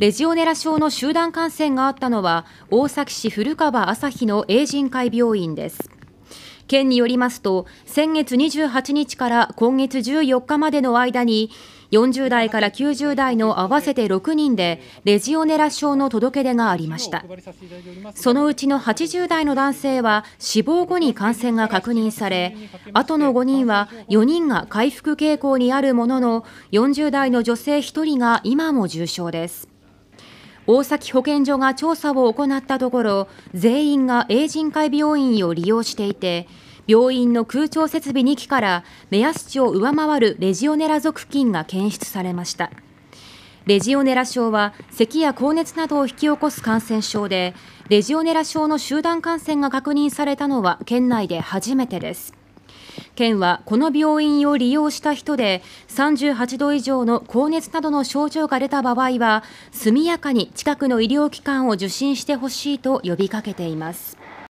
レジオネラ症の集団感染があったのは大崎市古川朝日の永仁会病院です県によりますと先月28日から今月14日までの間に40代から90代の合わせて6人でレジオネラ症の届け出がありましたそのうちの80代の男性は死亡後に感染が確認されあとの5人は4人が回復傾向にあるものの40代の女性1人が今も重症です大崎保健所が調査を行ったところ全員が永神会病院を利用していて病院の空調設備2機から目安値を上回るレジオネラ属菌が検出されましたレジオネラ症は咳や高熱などを引き起こす感染症でレジオネラ症の集団感染が確認されたのは県内で初めてです県はこの病院を利用した人で38度以上の高熱などの症状が出た場合は速やかに近くの医療機関を受診してほしいと呼びかけています。